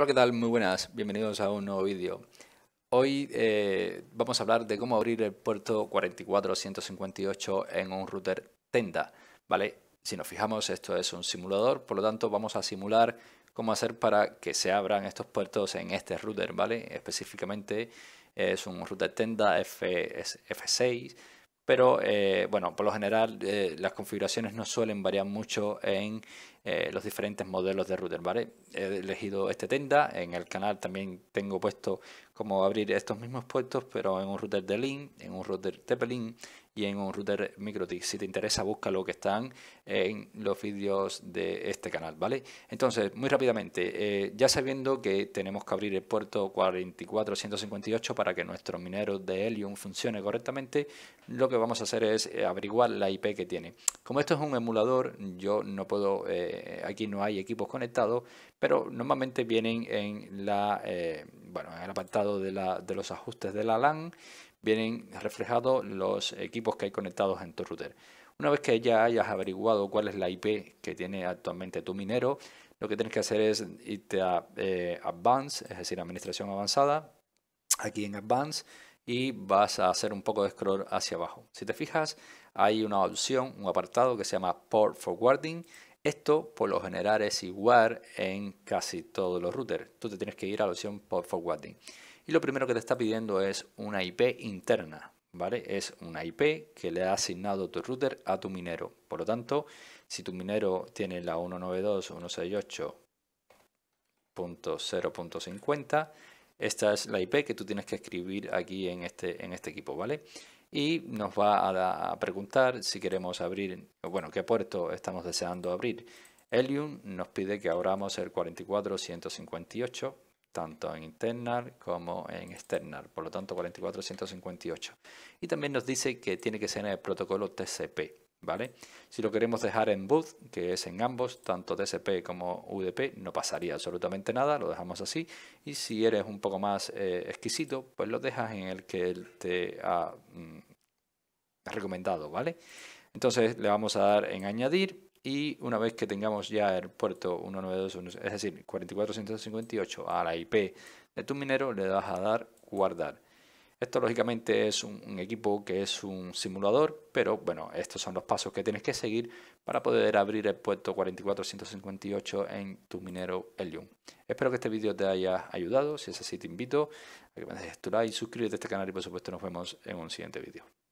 Hola, ¿qué tal? Muy buenas. Bienvenidos a un nuevo vídeo. Hoy eh, vamos a hablar de cómo abrir el puerto 44158 en un router Tenda. ¿vale? Si nos fijamos, esto es un simulador, por lo tanto vamos a simular cómo hacer para que se abran estos puertos en este router. ¿vale? Específicamente es un router Tenda F, 6 pero eh, bueno, por lo general eh, las configuraciones no suelen variar mucho en eh, los diferentes modelos de router, ¿vale? He elegido este Tenda, en el canal también tengo puesto cómo abrir estos mismos puestos, pero en un router de Link, en un router tp en un router MikroTik. Si te interesa, busca lo que están en los vídeos de este canal, ¿vale? Entonces, muy rápidamente, eh, ya sabiendo que tenemos que abrir el puerto 44158 para que nuestro minero de Helium funcione correctamente, lo que vamos a hacer es eh, averiguar la IP que tiene. Como esto es un emulador, yo no puedo, eh, aquí no hay equipos conectados, pero normalmente vienen en la, bueno, en el apartado de, la, de los ajustes de la LAN, vienen reflejados los equipos que hay conectados en tu router. Una vez que ya hayas averiguado cuál es la IP que tiene actualmente tu minero, lo que tienes que hacer es irte a eh, Advanced, es decir, Administración Avanzada, aquí en Advanced, y vas a hacer un poco de scroll hacia abajo. Si te fijas, hay una opción, un apartado que se llama Port Forwarding esto por lo general es igual en casi todos los routers. Tú te tienes que ir a la opción por Forwarding. Y lo primero que te está pidiendo es una IP interna. ¿Vale? Es una IP que le ha asignado tu router a tu minero. Por lo tanto, si tu minero tiene la 192.168.0.50, esta es la IP que tú tienes que escribir aquí en este, en este equipo, ¿vale? y nos va a, preguntar si queremos abrir, bueno, qué puerto estamos deseando abrir. Helium nos pide que abramos el 44158, tanto en internal como en external. por lo tanto 44158. Y también nos dice que tiene que ser en el protocolo TCP. ¿vale? Si lo queremos dejar en boot, que es en ambos, tanto DSP como UDP, no pasaría absolutamente nada, lo dejamos así. Y si eres un poco más eh, exquisito, pues lo dejas en el que él te mm, ha recomendado, ¿vale? Entonces le vamos a dar en añadir y una vez que tengamos ya el puerto 1921, es decir, 4458 a la IP de tu minero, le vas a dar guardar. Esto lógicamente es un, equipo que es un simulador, pero bueno, estos son los pasos que tienes que seguir para poder abrir el puerto 4458 en tu minero Helium. Espero que este vídeo te haya ayudado, si es así te invito a que me dejes tu like, suscríbete a este canal y por supuesto nos vemos en un siguiente vídeo.